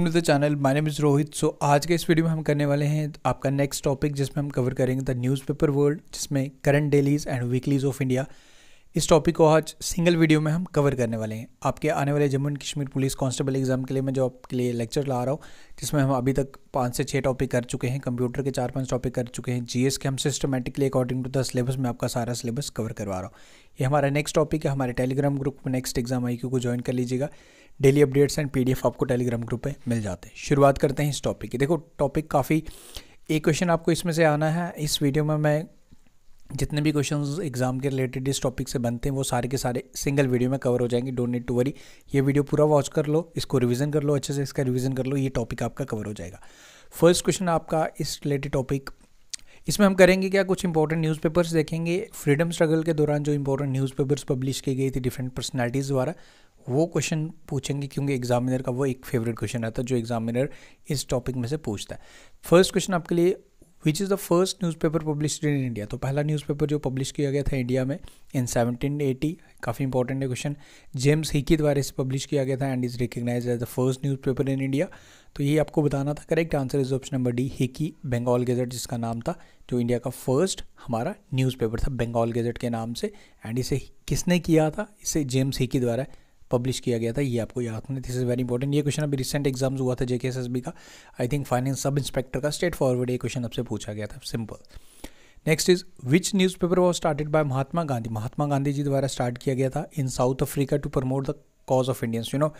Welcome to the channel my name is Rohit so आज के इस वीडियो में हम करने वाले हैं आपका नेक्स्ट टॉपिक जिसमें हम कवर करेंगे द न्यूज़पेपर वर्ल्ड जिसमें current dailies and weeklies of India इस टॉपिक को आज सिंगल वीडियो में हम कवर करने वाले हैं आपके आने वाले Jammu and Kashmir police constable exam के लिए मैं जो आपके लिए लेक्चर ला रहा हूँ जिसमें हम अभी तक पाँच से छः टॉपिक कर चुके हैं कंप्यूटर के चार पांच टॉपिक कर चुके हैं जीएस के हम systematically according to the syllabus में आपका सारा सिलेबस कवर करवा रहा हूँ ये हमारा नेक्स्ट टॉपिक है हमारे टेलीग्राम ग्रुप में नेक्स्ट एग्जाम आई को ज्वाइन कर लीजिएगा डेली अपडेट्स एंड पी आपको टेलीग्राम ग्रुप पर मिल जाते हैं शुरुआत करते हैं इस टॉपिक की देखो टॉपिक काफ़ी एक क्वेश्चन आपको इसमें से आना है इस वीडियो में मैं जितने भी क्वेश्चंस एग्जाम के रिलेटेड इस टॉपिक से बनते हैं वो सारे के सारे सिंगल वीडियो में कवर हो जाएंगे डोंट नीड टू वरी ये वीडियो पूरा वॉच कर लो इसको रिवीजन कर लो अच्छे से इसका रिवीजन कर लो ये टॉपिक आपका कवर हो जाएगा फर्स्ट क्वेश्चन आपका इस रिलेटेड टॉपिक इसमें हम करेंगे क्या कुछ इंपॉर्टेंट न्यूज़पेपर्स देखेंगे फ्रीडम स्ट्रगल के दौरान जो इंपॉर्टेंट न्यूज़पेपर्स पब्लिश की गई थी डिफरेंट पर्सनैलिटीज़ द्वारा वो क्वेश्चन पूछेंगे क्योंकि एग्जामिनर का वो एक फेवरेट क्वेश्चन आता है जो एग्जामिनर इस टॉपिक में से पूछता है फर्स्ट क्वेश्चन आपके लिए which is the first newspaper published in India तो पहला न्यूज़पेपर जो पब्लिश किया गया था इंडिया में इन 1780 काफ़ी इंपॉर्टेंट है क्वेश्चन जेम्स हिकी द्वारा इसे पब्लिश किया गया था and is recognise as the first newspaper in India तो ये आपको बताना था correct answer is option number D Hicky Bengal Gazette जिसका नाम था जो इंडिया का फर्स्ट हमारा न्यूज़पेपर था बंगाल गेजेट के नाम से एंड इसे किसने किया था इसे जेम्स हिकी द्वारा पब्लिश किया गया था ये आपको याद होना दिस इज़ वेरी इंपॉर्टेंट ये क्वेश्चन अभी रिसेंट एग्जाम्स हुआ था जेके एस का I think finance sub inspector का स्टेट फॉरवर्ड ये क्वेश्चन आपसे पूछा गया था simple next is which news paper was started by Mahatma Gandhi Mahatma Gandhi ji द्वारा स्टार्ट किया गया था in South Africa to promote the cause of Indians you know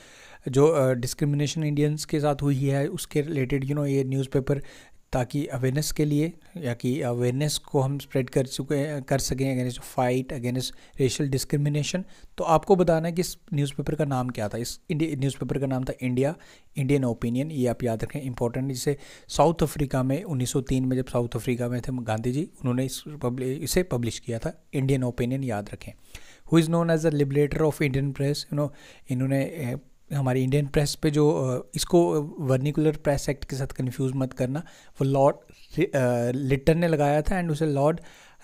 जो डिस्क्रिमिनेशन uh, इंडियंस के साथ हुई है उसके रिलेटेड यू नो ये न्यूज़पेपर ताकि अवेयरनेस के लिए या कि अवेयरनेस को हम स्प्रेड कर चुके कर सकें against fight against racial discrimination तो आपको बताना है कि इस न्यूज़पेपर का नाम क्या था इस न्यूज़पेपर का नाम था इंडिया इंडियन ओपिनियन ये आप याद रखें इंपॉर्टेंट जिसे साउथ अफ्रीका में 1903 में जब साउथ अफ्रीका में थे गांधी जी उन्होंने इस पब्लि इसे पब्लिश किया था इंडियन ओपिनियन याद रखें who is known as a liberator of Indian press you know इन्होंने हमारी इंडियन प्रेस पे जो इसको वर्निकुलर प्रेस एक्ट के साथ कन्फ्यूज मत करना वो लॉर्ड लिटन ने लगाया था एंड उसे लॉर्ड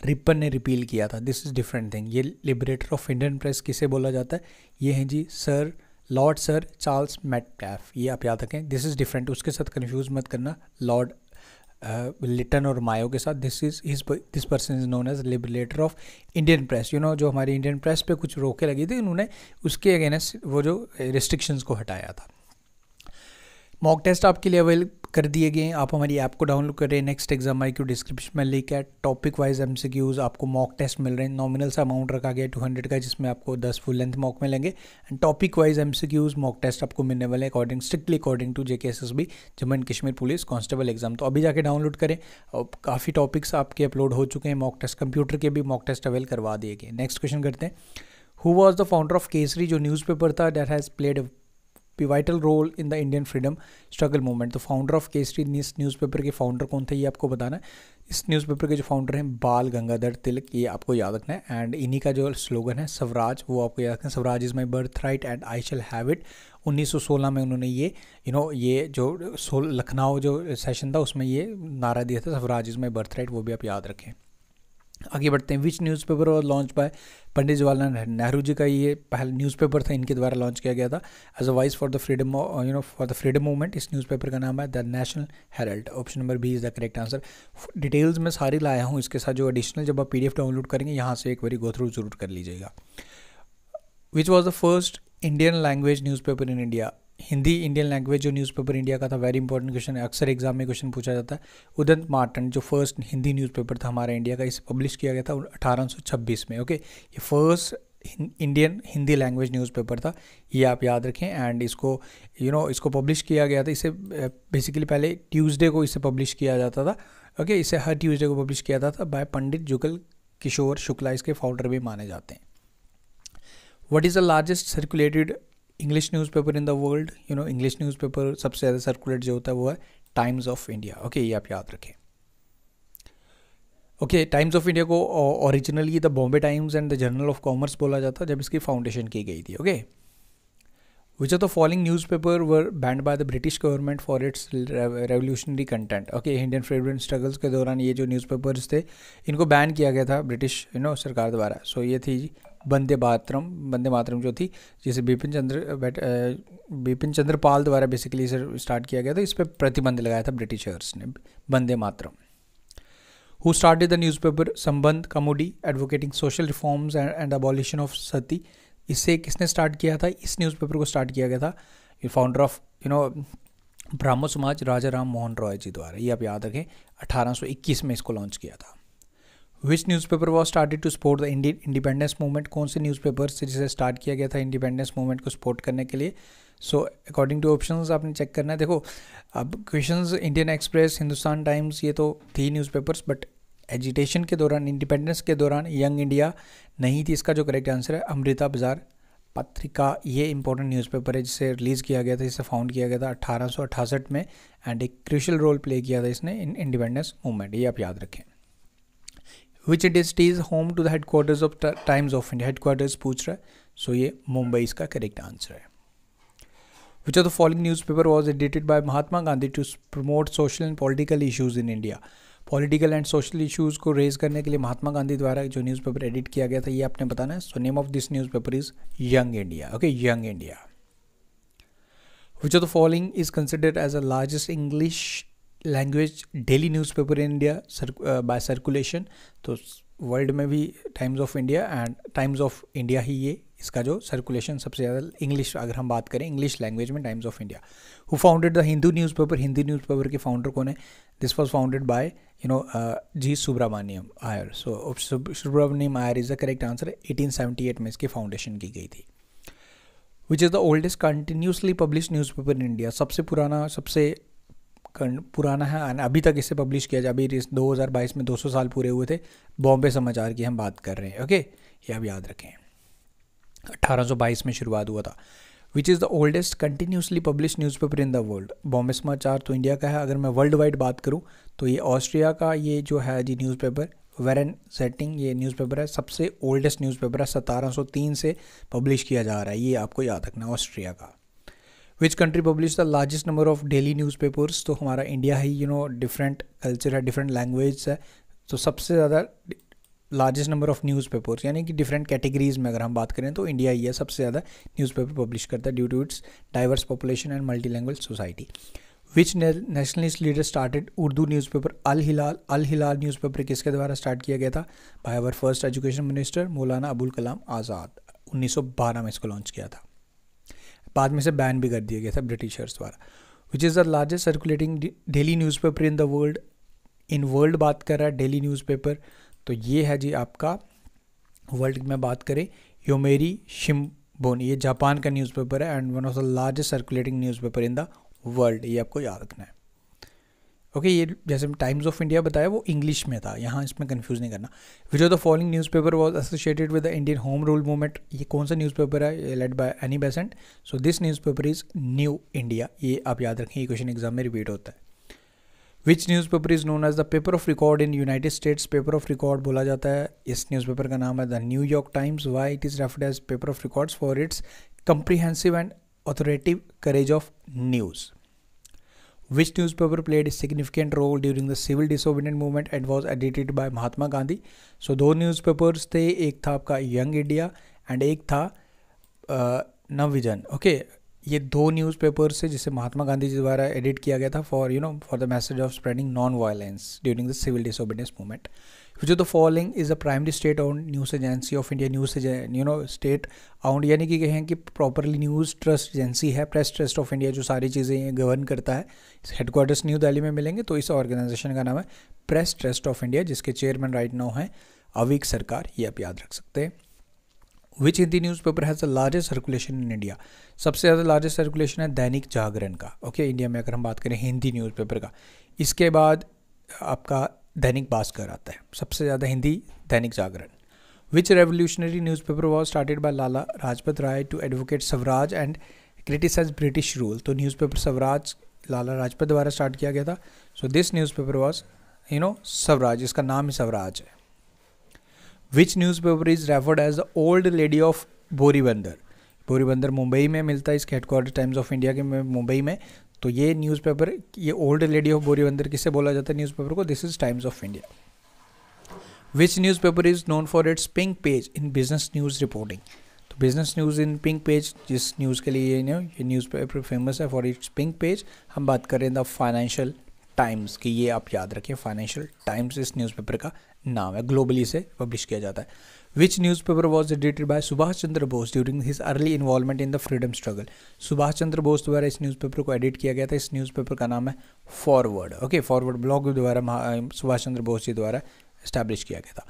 रिपन ने रिपील किया था दिस इज़ डिफरेंट थिंग ये लिबरेटर ऑफ इंडियन प्रेस किसे बोला जाता है ये हैं जी sir lord sir Charles Metcalfe ये आप याद रखें दिस इज़ डिफरेंट उसके साथ कन्फ्यूज मत करना लॉर्ड लिटन uh, और मायो के साथ this is his this person is known as liberator of Indian press you know जो हमारी इंडियन प्रेस पे कुछ रोके लगी थी उन्होंने उसके अगेंस्ट वो जो रिस्ट्रिक्शंस को हटाया था मॉक टेस्ट आपके लिए अवेल कर दिए गए आप हमारी ऐप को डाउनलोड करें next exam I Q description में लिंक है topic wise M C Qs आपको मॉक टेस्ट मिल रहे हैं नॉमिनल सा अमाउंट रखा गया टू हंड्रेड का जिसमें आपको दस फुल लेंथ मॉक मिलेंगे and topic wise M C Qs mock test आपको मिलने वाले according strictly according to J S S B Jammu and Kashmir police constable exam तो अभी जाके डाउनलोड करें और काफ़ी टॉपिक्स आपके अपलोड हो चुके हैं मॉक टेस्ट कंप्यूटर के भी मॉक टेस्ट अवेल करवा दिए गए नेक्स्ट क्वेश्चन करते हैं who was the founder of Kesari जो न्यूज़पेपर था that has played pivotal role in the Indian freedom struggle movement तो फाउंडर ऑफ केसरी इस न्यूज़पेपर के फाउंडर कौन थे ये आपको बताना है इस न्यूज़पेपर के जो फाउंडर हैं बाल गंगाधर तिलक ये आपको याद रखना है एंड इन्हीं का जो स्लोगन है स्वराज वो आपको याद रखना है swaraj is my birth right and I shall have it 1916 में उन्होंने ये यू नो ये जो लखनऊ जो सेशन था उसमें ये नारा दिया था swaraj is my birth right वो भी आप याद रखें आगे बढ़ते हैं विच न्यूज़पेपर और लॉन्च बाय पंडित जवाहरलाल नेहरू जी का ये पहला न्यूज़पेपर था इनके द्वारा लॉन्च किया गया था as a voice for the freedom you know for the freedom movement इस न्यूज़पेपर का नाम है the National Herald option number B is the correct answer details मैं सारी लाया हूँ इसके साथ जो एडिशनल जब आप पी डाउनलोड करेंगे यहाँ से एक बार गो थ्रू जरूर कर लीजिएगा which was the first Indian language newspaper in India Hindi Indian language जो न्यूज़पेपर इंडिया का था वेरी इंपॉर्टेंट क्वेश्चन अक्सर एग्जाम में क्वेश्चन पूछा जाता है उदंत मार्टन जो फर्स्ट हिंदी न्यूज़पेपर था हमारा इंडिया का इसे पब्लिश किया गया था अठारह में ओके ये first Indian Hindi language newspaper था ये आप याद रखें एंड इसको यू you नो know, इसको पब्लिश किया गया था इसे बेसिकली पहले ट्यूसडे को इसे पब्लिश किया जाता था ओके okay, इसे हर ट्यूसडे को पब्लिश किया जाता था बाय पंडित जुगल किशोर शुक्ला इसके फाउंडर भी माने जाते हैं what is the largest circulated English newspaper in the world you know English newspaper सबसे ज़्यादा सर्कुलेट जो होता है वो है टाइम्स ऑफ इंडिया ओके ये आप याद रखें ओके टाइम्स ऑफ इंडिया को originally the Bombay Times and the Journal of Commerce बोला जाता जब इसकी फाउंडेशन की गई थी okay which are the following news paper were banned by the British government for its revolutionary content okay Indian freedom struggles के दौरान ये जो न्यूज़पेपर्स थे इनको बैन किया गया था ब्रिटिश यू नो सरकार द्वारा सो so, ये थी वंदे मातरम वंदे मातरम जो थी जिसे बिपिन चंद्र बिपिन चंद्र पाल द्वारा बेसिकली इसे स्टार्ट किया गया था इस पर प्रतिबंध लगाया था ब्रिटिशर्स ने Vande Mataram who start the news paper Sambad Kaumudi advocating social reforms and abolition of sati इसे किसने स्टार्ट किया था इस न्यूज़पेपर को स्टार्ट किया गया था फाउंडर ऑफ यू नो ब्राह्मण समाज राजा राम मोहन रॉय जी द्वारा ये आप याद रखें 1821 में इसको लॉन्च किया था which newspaper was started to support the independence movement कौन से न्यूज़पेपर से जिसे स्टार्ट किया गया था इंडिपेंडेंस मूवमेंट को सपोर्ट करने के लिए सो अकॉर्डिंग टू ऑप्शन आपने चेक करना है देखो अब question Indian Express Hindustan Times ये तो थी न्यूज़पेपर्स बट एजुटेशन के दौरान इंडिपेंडेंस के दौरान यंग इंडिया नहीं थी इसका जो करेक्ट आंसर है अमृता बाजार पत्रिका ये इंपॉर्टेंट न्यूज़पेपर है जिसे रिलीज़ किया गया था जिसे फाउंड किया गया था अठारह में एंड एक क्रिशल रोल प्ले किया था इसने इन इंडिपेंडेंस मूवमेंट ये आप याद रखें which district is home to the headquarters of Times of India headquarters पूछ रहा है सो so, ये मुंबई इसका करेक्ट आंसर है which of the following news paper was edited by Mahatma Gandhi to promote social and political issues in India political and social issues को raise करने के लिए महात्मा गांधी द्वारा जो न्यूज़पेपर एडिट किया गया था ये आपने बताना है so name of this newspaper is Young India okay Young India which of the following is considered as a largest English language daily newspaper in India by circulation तो world में भी Times of India and Times of India ही ये इसका जो circulation सबसे ज़्यादा English अगर हम बात करें इंग्लिश लैंग्वेज में Times of India who founded the Hindu newspaper Hindi newspaper के फाउंडर कौन है this was founded by you know G Subramaniam Iyer so Subramaniam Iyer is the correct answer 1878 में इसकी फाउंडेशन की गई थी which is the oldest continuously publish newspaper in India सबसे पुराना सबसे पुराना है अभी तक इसे पब्लिश किया जाए अभी इस 2022 में 200 साल पूरे हुए थे बॉम्बे समाचार की हम बात कर रहे हैं ओके ये अब याद रखें 1822 में शुरुआत हुआ था which is the oldest continuously publish newspaper in the world Bombay Samachar तो इंडिया का है अगर मैं वर्ल्ड वाइड बात करूँ तो ये ऑस्ट्रिया का ये जो है जी न्यूज़पेपर वेरन सेटिंग ये न्यूज़पेपर है सबसे ओल्डेस्ट न्यूज़पेपर है 1703 से पब्लिश किया जा रहा है ये आपको याद रखना ऑस्ट्रिया का which country publish the largest number of daily newspapers तो हमारा इंडिया है यू नो डिफरेंट कल्चर है डिफरेंट लैंग्वेज है तो सबसे ज़्यादा largest number of newspapers यानी कि डिफरेंट कैटेगरीज में अगर हम बात करें तो इंडिया ही है सबसे ज़्यादा न्यूज़पेपर पब्लिश करता है due to its diverse population and multi language society which nationalist leader started Urdu newspaper Al Hilal Al Hilal newspaper किसके द्वारा स्टार्ट किया गया था by our first education minister Maulana Abul कलाम आज़ाद 1912 में इसको लॉन्च किया था बाद में से बैन भी कर दिया गया था ब्रिटिशर्स द्वारा which is the largest circulating daily newspaper in the world in world बात कर रहा है डेली न्यूज़पेपर तो ये है जी आपका वर्ल्ड में बात करें योमेरी शिम्बोन ये जापान का न्यूज़पेपर है and one of the largest circulating newspaper in the world ये आपको याद रखना है ओके ये जैसे टाइम्स ऑफ इंडिया बताया वो इंग्लिश में था यहाँ इसमें कन्फ्यूज़ नहीं करना which of the following news paper was associated with the Indian home rule movement ये कौन सा न्यूज़ पेपर है led by Annie Besant so this newspaper is New India ये आप याद रखें ये क्वेश्चन एग्जाम में रिपीट होता है which news newspaper is known as the paper of record in United States paper of record बोला जाता है इस न्यूज़ पेपर का नाम है the New York Times why it is referred as paper of records for its comprehensive and authoritative coverage of news Which newspaper played a significant role during the civil disobedience movement and was edited by Mahatma Gandhi? So दो newspapers थे एक था आपका young India and एक था नवविजन okay ये दो newspapers थे जिसे महात्मा गांधी जी द्वारा एडिट किया गया था for you know for the message of spreading non violence during the civil disobedience movement जो the the is is primary state on news agency of India news you know state owned यानी कि कहें कि properly news trust agency है Press Trust of India जो सारी चीज़ें govern करता है हेडक्वार्टर्स न्यू दिल्ली में मिलेंगे तो इस ऑर्गेनाइजेशन का नाम है प्रेस ट्रस्ट ऑफ इंडिया जिसके चेयरमैन राइट नाउ हैं अविक सरकार ये आप याद रख सकते हैं which Hindi newspaper has the largest circulation in India सबसे ज़्यादा लार्जेस्ट सर्कुलेशन है दैनिक जागरण का ओके okay, इंडिया में अगर हम बात करें हिंदी न्यूज़पेपर का इसके बाद आपका दैनिक भास्कर आता है सबसे ज़्यादा Hindi Dainik Jagran which revolutionary news paper was started by Lala Lajpat Rai to advocate Swaraj and criticise British rule तो न्यूज़पेपर स्वराज लाला लाजपत द्वारा स्टार्ट किया गया था so this news paper was you know Swaraj इसका नाम ही स्वराज है which news newspaper is referred as the old lady of Boribunder Boribunder Mumbai में मिलता है इसके हेडक्वार्टर टाइम्स ऑफ इंडिया के मुंबई में तो ये न्यूज़पेपर ये ओल्ड लेडी ऑफ बोरीबंदर किससे बोला जाता है न्यूज़पेपर को this is Times of India which news newspaper is known for its pink page in business news reporting तो business news in pink page जिस न्यूज़ के लिए ये ये न्यूज़ पेपर फेमस है फॉर इट्स पिंक पेज हम बात करें द फाइनेंशियल टाइम्स की ये आप याद रखिए फाइनेंशियल टाइम्स इस न्यूज़पेपर का नाम है ग्लोबली से पब्लिश किया जाता है newspaper was edited by Subhash Chandra Bose during his early involvement in the freedom struggle Subhash Chandra Bose द्वारा इस न्यूज़पेपर को एडिट किया गया था इस न्यूज़पेपर का नाम है फॉरवर्ड ओके फॉरवर्ड ब्लॉग द्वारा सुभाष चंद्र बोस जी द्वारा स्टैब्लिश किया गया था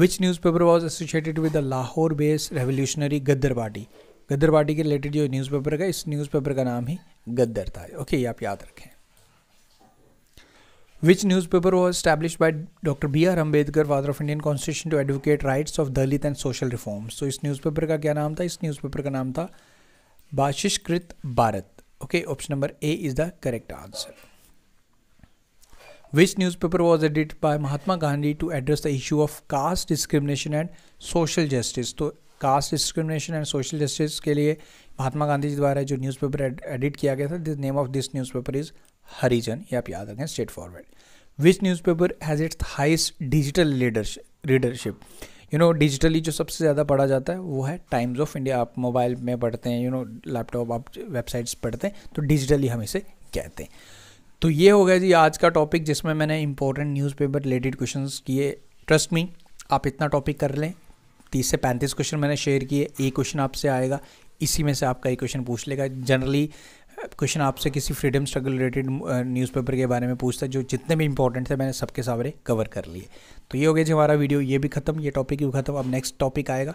which news paper was associated with the Lahore based revolutionary Ghadar Party Ghadar Party के रिलेटेड जो न्यूज़पेपर का इस न्यूज़पेपर का नाम ही गद्दर था ओके ये आप याद रखें Which newspaper was established by Dr. B R Ambedkar father of Indian constitution to advocate rights of Dalit and social reforms तो इस न्यूज़पेपर का क्या नाम था इस न्यूज़पेपर का नाम था Bahishkrit Bharat okay option number A is the correct answer Which newspaper was edited by Mahatma Gandhi to address the issue of caste discrimination and social justice? तो caste discrimination and social justice के लिए महात्मा गांधी जी द्वारा जो newspaper edit किया गया था this name of this newspaper is Harijan ये आप याद रखें straightforward which newspaper has its highest digital readership you know digitally जो सबसे ज़्यादा पढ़ा जाता है वो है टाइम्स ऑफ इंडिया आप मोबाइल में पढ़ते हैं यू नो लैपटॉप आप वेबसाइट्स पढ़ते हैं तो डिजिटली हम इसे कहते हैं तो ये हो गया जी आज का टॉपिक जिसमें मैंने इंपॉर्टेंट न्यूज़पेपर रिलेटेड क्वेश्चन किए ट्रस्ट मी आप इतना टॉपिक कर लें तीस से पैंतीस क्वेश्चन मैंने शेयर किए एक क्वेश्चन आपसे आएगा इसी में से आपका एक क्वेश्चन पूछ लेगा जनरली क्वेश्चन आपसे किसी फ्रीडम स्ट्रगल रिलेटेड न्यूज़पेपर के बारे में पूछता है जो जितने भी इंपॉर्टेंट थे मैंने सबके सामने कवर कर लिए तो ये हो गया जी हमारा वीडियो ये भी खत्म ये टॉपिक भी खत्म अब नेक्स्ट टॉपिक आएगा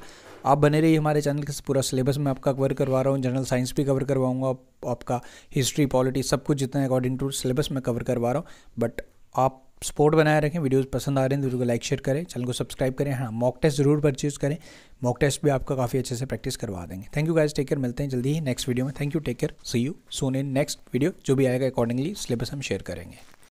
आप बने रहिए हमारे चैनल के पूरा सिलेबस में आपका कवर करवा रहा हूँ जनरल साइंस भी कवर करवाऊंगा आप, आपका हिस्ट्री पॉलिटी सब कुछ जितना अकॉर्डिंग टू सिलेबस मैं कवर करवा रहा हूँ बट आप सपोर्ट बनाए रखें वीडियोस पसंद आ रहे हैं तो वीडियो को लाइक शेयर करें चैनल को सब्सक्राइब करें हाँ मॉक टेस्ट जरूर परचेज करें मॉक टेस्ट भी आपका काफ़ी अच्छे से प्रैक्टिस करवा देंगे thank you guys take care मिलते हैं जल्दी ही नेक्स्ट वीडियो में thank you take care see you soon in next video जो भी आएगा अकॉर्डिंगली सिलेबस हम शेयर करेंगे